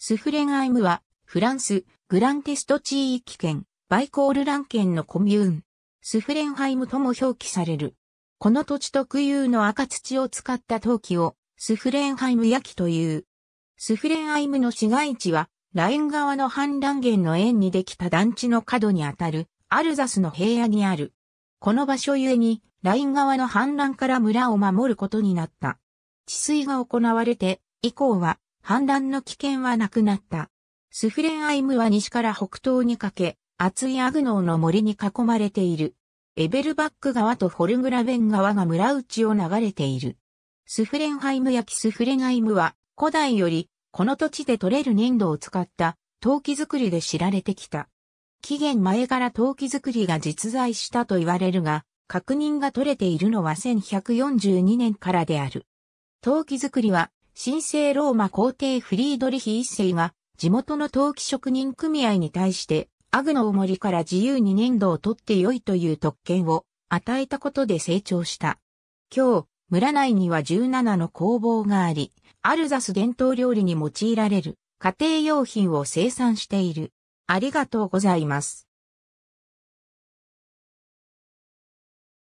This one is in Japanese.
スフレンアイムは、フランス、グランテスト地域圏、バイコールラン圏のコミューン、スフレンハイムとも表記される。この土地特有の赤土を使った陶器を、スフレンハイム焼きという。スフレンハイムの市街地は、ライン側の反乱源の縁にできた団地の角にあたる、アルザスの平野にある。この場所ゆえに、ライン側の反乱から村を守ることになった。治水が行われて、以降は、氾濫の危険はなくなった。スフレンアイムは西から北東にかけ、厚いアグノーの森に囲まれている。エベルバック川とフォルグラベン川が村内を流れている。スフレンハイムやキスフレンアイムは古代よりこの土地で採れる粘土を使った陶器作りで知られてきた。期限前から陶器作りが実在したと言われるが、確認が取れているのは1142年からである。陶器作りは神聖ローマ皇帝フリードリヒ一世が地元の陶器職人組合に対してアグの重りから自由に粘土を取って良いという特権を与えたことで成長した。今日、村内には17の工房があり、アルザス伝統料理に用いられる家庭用品を生産している。ありがとうございます。